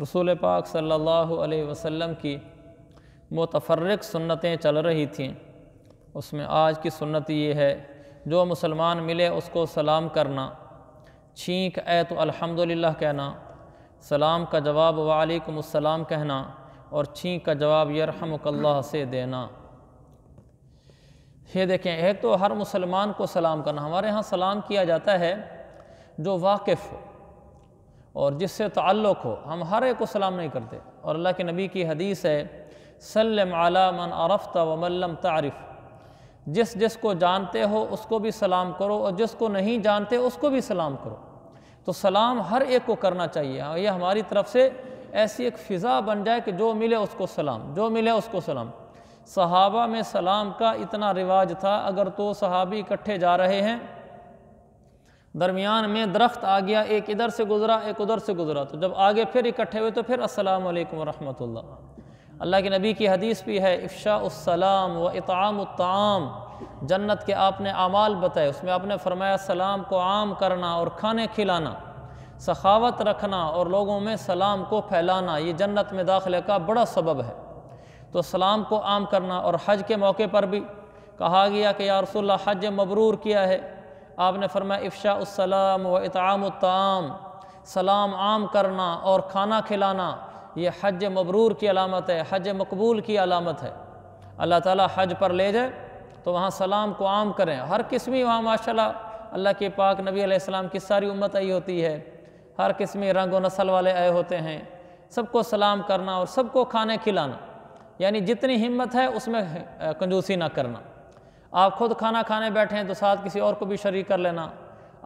रसूल पाक सल्लल्लाहु अलैहि वसल्लम की मतफरक सुन्नतें चल रही थीं उसमें आज की सुन्नत ये है जो मुसलमान मिले उसको सलाम करना छींक ए तो अल्हम्दुलिल्लाह कहना सलाम का जवाब वालेकुमसलाम कहना और छींक का जवाब यरहमकल्ला से देना ये देखें एक तो हर मुसलमान को सलाम करना हमारे यहाँ सलाम किया जाता है जो वाकिफ़ हो और जिससे ताल्लुक़ हो हम हर एक को सलाम नहीं करते और अल्लाह के नबी की हदीस है सल्लम आला मन तो वमल्लम तारफ़ जिस जिस को जानते हो उसको भी सलाम करो और जिसको नहीं जानते उसको भी सलाम करो तो सलाम हर एक को करना चाहिए और हाँ, यह हमारी तरफ से ऐसी एक फ़िज़ा बन जाए कि जो मिले उसको सलाम जो मिले उसको सलाम सहाबा में सलाम का इतना रिवाज था अगर तो सहाबी इकट्ठे जा रहे हैं दरमियान में दरख्त आ गया एक इधर से गुजरा एक उधर से गुजरा तो जब आगे फिर इकट्ठे हुए तो फिर अस्सलाम वालेकुम रहमतुल्लाह अल्लाह के नबी की हदीस भी है इफ़ासलाम व इताम जन्नत के आपने आमाल बताए उसमें आपने फरमाया सलाम को आम करना और खाने खिलाना सखावत रखना और लोगों में सलाम को फैलाना ये जन्नत में दाखिले का बड़ा सबब है तो सलाम को आम करना और हज के मौके पर भी कहा गया कि यारसोल्ला हज मबरूर किया है आपने फरमाया इफ़ा उसलम व इताम सलाम आम करना और खाना खिलाना ये हज मबरूर की अलामत है हज मकबूल की अलामत है अल्लाह ताला हज पर ले जाए तो वहाँ सलाम को आम करें हर किस्मी वहाँ माशाल्लाह अल्लाह के पाक नबी अलैहिस्सलाम की सारी उम्मत आई होती है हर किस्मी रंग व नस्ल वाले आए होते हैं सबको सलाम करना और सबको खाने खिलाना यानी जितनी हिम्मत है उसमें कंजूसी ना करना आप खुद खाना खाने बैठे हैं तो साथ किसी और को भी शरीक कर लेना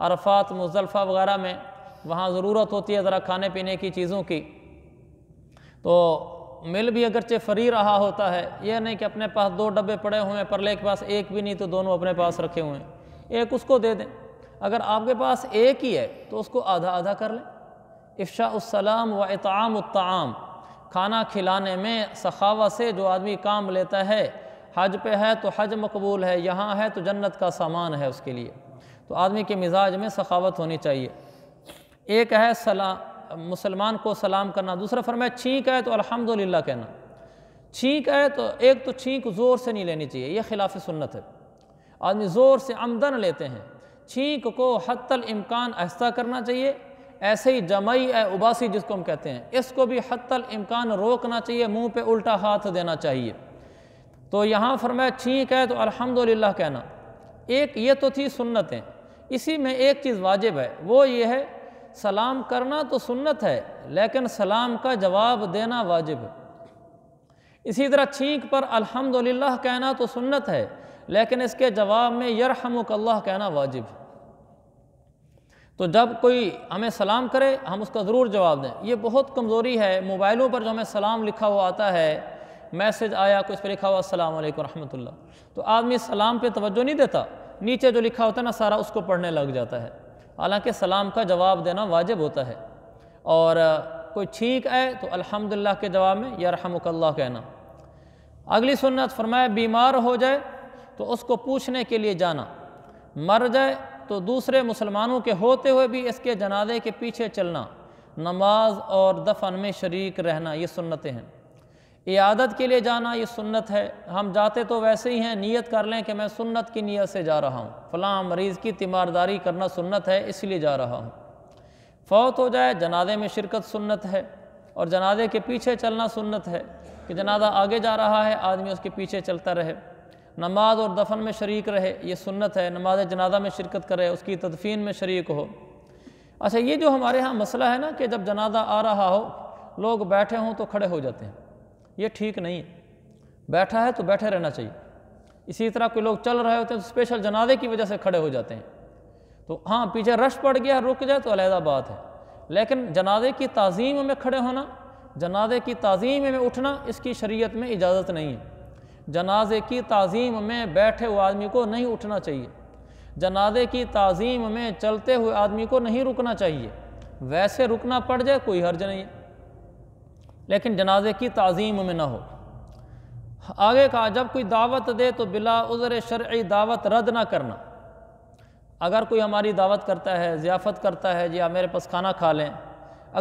अरफात मुजलफ़ा वगैरह में वहाँ ज़रूरत होती है ज़रा खाने पीने की चीज़ों की तो मिल भी अगरचे फ्री रहा होता है यह नहीं कि अपने पास दो डब्बे पड़े हुए हैं परले के पास एक भी नहीं तो दोनों अपने पास रखे हुए हैं एक उसको दे दें अगर आपके पास एक ही है तो उसको आधा आधा कर लें इफ़ासलाम व इताम खाना खिलाने में सखावा से जो आदमी काम लेता है हज पे है तो हज मकबूल है यहाँ है तो जन्नत का सामान है उसके लिए तो आदमी के मिजाज में सखावत होनी चाहिए एक है सलाम मुसलमान को सलाम करना दूसरा फरमाए छींक है तो अल्हम्दुलिल्लाह कहना छींक है तो एक तो छींक ज़ोर से नहीं लेनी चाहिए यह खिलाफ सुन्नत है आदमी ज़ोर से आमदन लेते हैं छींक को हत्तल इम्कान आहिस्ता करना चाहिए ऐसे ही जमई ए उबासी जिसको हम कहते हैं इसको भी हत्तल इम्कान रोकना चाहिए मुंह पे उल्टा हाथ देना चाहिए तो यहाँ फरमाया ठीक है तो अल्हम्दुलिल्लाह कहना एक ये तो थी सुन्नतें इसी में एक चीज़ वाजिब है वो ये है सलाम करना तो सुन्नत है लेकिन सलाम का जवाब देना वाजिब है इसी तरह छींक पर अल्हम्दुलिल्लाह कहना तो सुन्नत है लेकिन इसके जवाब में यरहमुकल्लाह कहना वाजिब है तो जब कोई हमें सलाम करे हम उसका ज़रूर जवाब दें ये बहुत कमज़ोरी है मोबाइलों पर जो हमें सलाम लिखा हुआ आता है मैसेज आया कुछ पर लिखा हुआ असलम वालेकुम रहमतुल्लाह तो आदमी सलाम पे तवज्जो नहीं देता नीचे जो लिखा होता है ना सारा उसको पढ़ने लग जाता है हालांकि सलाम का जवाब देना वाजिब होता है और कोई ठीक आए तो अल्हम्दुलिल्लाह के जवाब में या रहमकल्ला कहना अगली सुन्नत फरमाए बीमार हो जाए तो उसको पूछने के लिए जाना मर जाए तो दूसरे मुसलमानों के होते हुए भी इसके जनाजे के पीछे चलना नमाज और दफन में शरीक रहना ये सुन्नतें हैं इयादत के लिए जाना ये सुन्नत है हम जाते तो वैसे ही हैं नियत कर लें कि मैं सुन्नत की नियत से जा रहा हूँ फ़लाँ मरीज़ की तीमारदारी करना सुन्नत है इसलिए जा रहा हूँ फौत हो जाए जनाजे में शिरकत सुन्नत है और जनाजे के पीछे चलना सुन्नत है कि जनाजा आगे जा रहा है आदमी उसके पीछे चलता रहे नमाज और दफन में शरीक रहे ये सुन्नत है नमाज जनाजा में शिरकत करे उसकी तदफीन में शरीक हो अच्छा ये जो हमारे यहाँ मसला है ना कि जब जनाजा आ रहा हो लोग बैठे हों तो खड़े हो जाते हैं ये ठीक नहीं है बैठा है तो बैठे रहना चाहिए इसी तरह कोई लोग चल रहे होते हैं तो स्पेशल जनाजे की वजह से खड़े हो जाते हैं तो हाँ पीछे रश पड़ गया रुक जाए तो अलहदा बात है लेकिन जनाजे की तज़ीम में खड़े होना जनाजे की तज़ीम में उठना इसकी शरीयत में इजाज़त नहीं है जनाजे की तज़ीम में बैठे हुए आदमी को नहीं उठना चाहिए जनाजे की तज़ीम में चलते हुए आदमी को नहीं रुकना चाहिए वैसे रुकना पड़ जाए कोई हर्ज नहीं है लेकिन जनाजे की तज़ीम में ना हो आगे कहा जब कोई दावत दे तो बिला उज़र शर्य दावत रद्द ना करना अगर कोई हमारी दावत करता है ज़ियाफ़त करता है या हाँ, मेरे पास खाना खा लें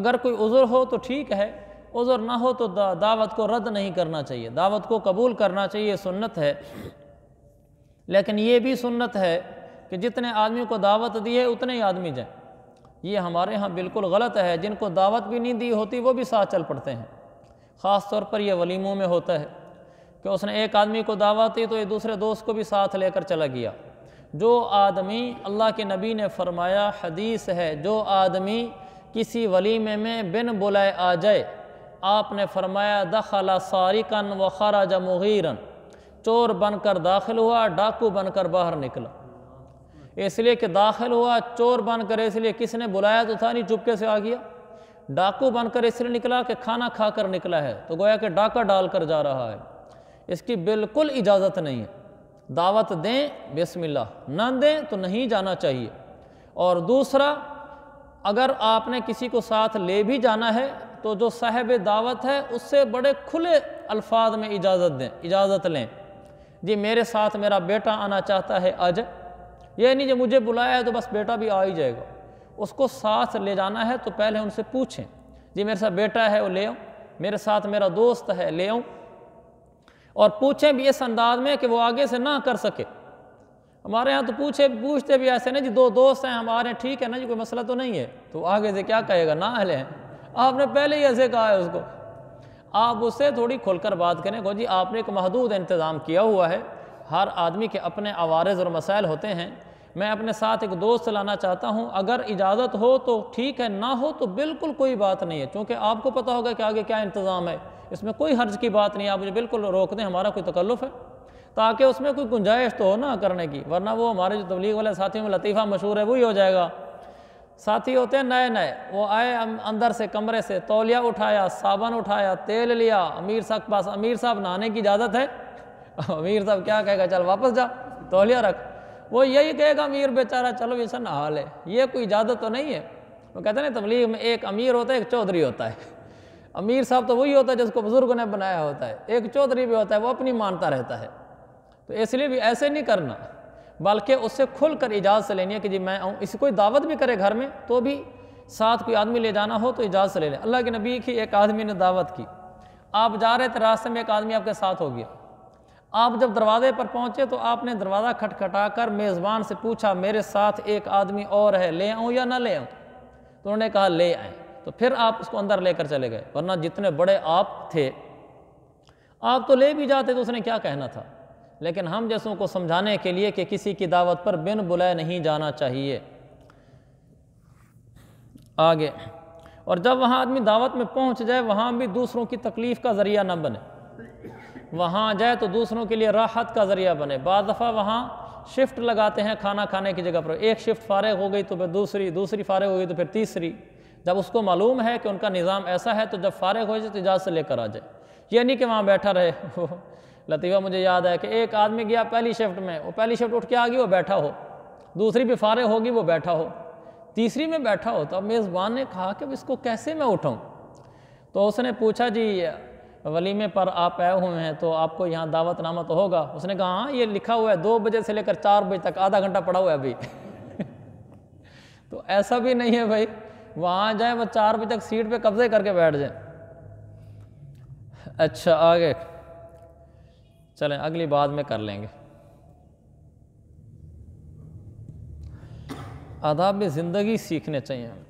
अगर कोई उज़र हो तो ठीक है उज़र ना हो तो दा, दावत को रद्द नहीं करना चाहिए दावत को कबूल करना चाहिए सुन्नत है लेकिन ये भी सुन्नत है कि जितने आदमी को दावत दी है उतने ही आदमी जाएँ ये हमारे यहाँ बिल्कुल गलत है जिनको दावत भी नहीं दी होती वो भी साथ चल पड़ते हैं ख़ास तौर पर यह वलीमों में होता है कि उसने एक आदमी को दावत दी तो ये दूसरे दोस्त को भी साथ लेकर चला गया जो आदमी अल्लाह के नबी ने फरमाया हदीस है जो आदमी किसी वलीमे में बिन बुलाए आ जाए आपने फरमाया दखला सारिकन व ख़ारा मुगीरन चोर बनकर दाखिल हुआ डाकू बनकर बाहर निकला इसलिए कि दाखिल हुआ चोर बनकर इसलिए किसने बुलाया तो था नहीं चुपके से आ गया डाकू बनकर इसलिए निकला कि खाना खाकर निकला है तो गोया कि डाका डाल कर जा रहा है इसकी बिल्कुल इजाज़त नहीं है दावत दें बिस्मिल्लाह ना दें तो नहीं जाना चाहिए और दूसरा अगर आपने किसी को साथ ले भी जाना है तो जो साहब दावत है उससे बड़े खुले अल्फाज में इजाज़त दें इजाज़त लें जी मेरे साथ मेरा बेटा आना चाहता है आज ये नहीं जो मुझे बुलाया है तो बस बेटा भी आ ही जाएगा उसको साथ ले जाना है तो पहले उनसे पूछें जी मेरे साथ बेटा है वो ले आऊँ मेरे साथ मेरा दोस्त है ले आऊँ और पूछें भी इस अंदाज में कि वो आगे से ना कर सके हमारे यहाँ तो पूछे पूछते भी ऐसे ना जी दो दोस्त हैं हमारे ठीक है ना जी कोई मसला तो नहीं है तो आगे से क्या कहेगा ना हले हैं आपने पहले ही ऐसे कहा है उसको आप उससे थोड़ी खुलकर बात करें को जी आपने एक महदूद इंतज़ाम किया हुआ है हर आदमी के अपने आवारज और मसाइल होते हैं मैं अपने साथ एक दोस्त लाना चाहता हूँ अगर इजाज़त हो तो ठीक है ना हो तो बिल्कुल कोई बात नहीं है क्योंकि आपको पता होगा कि आगे क्या इंतज़ाम है इसमें कोई हर्ज की बात नहीं आप मुझे बिल्कुल रोक दें हमारा कोई तकल्लुफ़ है ताकि उसमें कोई गुंजाइश तो हो ना करने की वरना वो हमारे जो तबलीग वाले साथियों में लतीफ़ा मशहूर है वही हो जाएगा साथी होते हैं नए नए वो आए अं-, अंदर से कमरे से तौलिया उठाया साबन उठाया तेल लिया अमीर साहब पास अमीर साहब नहाने की इजाज़त है अमीर साहब क्या कहेगा चल वापस जा तोलिया रख वो यही कहेगा अमीर बेचारा चलो ये सन हाल है ये कोई इजाज़त तो नहीं है वो कहते ना तबलीग में एक अमीर होता है एक चौधरी होता है अमीर साहब तो वही होता है जिसको बुज़ुर्ग ने बनाया होता है एक चौधरी भी होता है वो अपनी मानता रहता है तो इसलिए भी ऐसे नहीं करना बल्कि उससे खुल कर इजाज़त लेनी है कि जी मैं आऊँ इसी कोई दावत भी करे घर में तो भी साथ कोई आदमी ले जाना हो तो इजाज़त ले लें अल्लाह के नबी की एक आदमी ने दावत की आप जा रहे थे रास्ते में एक आदमी आपके साथ हो गया आप जब दरवाजे पर पहुंचे तो आपने दरवाज़ा खटखटाकर मेज़बान से पूछा मेरे साथ एक आदमी और है ले आऊँ या ना ले आऊँ तो उन्होंने कहा ले आए तो फिर आप उसको अंदर लेकर चले गए वरना जितने बड़े आप थे आप तो ले भी जाते तो उसने क्या कहना था लेकिन हम जैसों को समझाने के लिए कि किसी की दावत पर बिन बुलाए नहीं जाना चाहिए आगे और जब वहाँ आदमी दावत में पहुँच जाए वहाँ भी दूसरों की तकलीफ़ का ज़रिया ना बने वहाँ आ जाए तो दूसरों के लिए राहत का ज़रिया बने बाद दफ़ा वहाँ शिफ्ट लगाते हैं खाना खाने की जगह पर एक शिफ्ट फारग हो गई तो फिर दूसरी दूसरी फारग हो गई तो फिर तीसरी जब उसको मालूम है कि उनका निज़ाम ऐसा है तो जब फारग हो जाए तो इजाज़त लेकर आ जाए ये नहीं कि वहाँ बैठा रहे वो लतीफ़ा मुझे याद है कि एक आदमी गया पहली शिफ्ट में वो पहली शिफ्ट उठ के आ गई वो बैठा हो दूसरी भी फारग होगी वो बैठा हो तीसरी में बैठा हो तो अब मेज़बान ने कहा कि इसको कैसे मैं उठाऊँ तो उसने पूछा जी वलीमे पर आप आए हुए हैं तो आपको यहाँ नामा तो होगा उसने कहा हाँ ये लिखा हुआ है दो बजे से लेकर चार बजे तक आधा घंटा पड़ा हुआ है अभी तो ऐसा भी नहीं है भाई वहाँ जाए वह चार बजे तक सीट पे कब्जे करके बैठ जाए अच्छा आगे चलें अगली बात में कर लेंगे आदाब ज़िंदगी सीखने चाहिए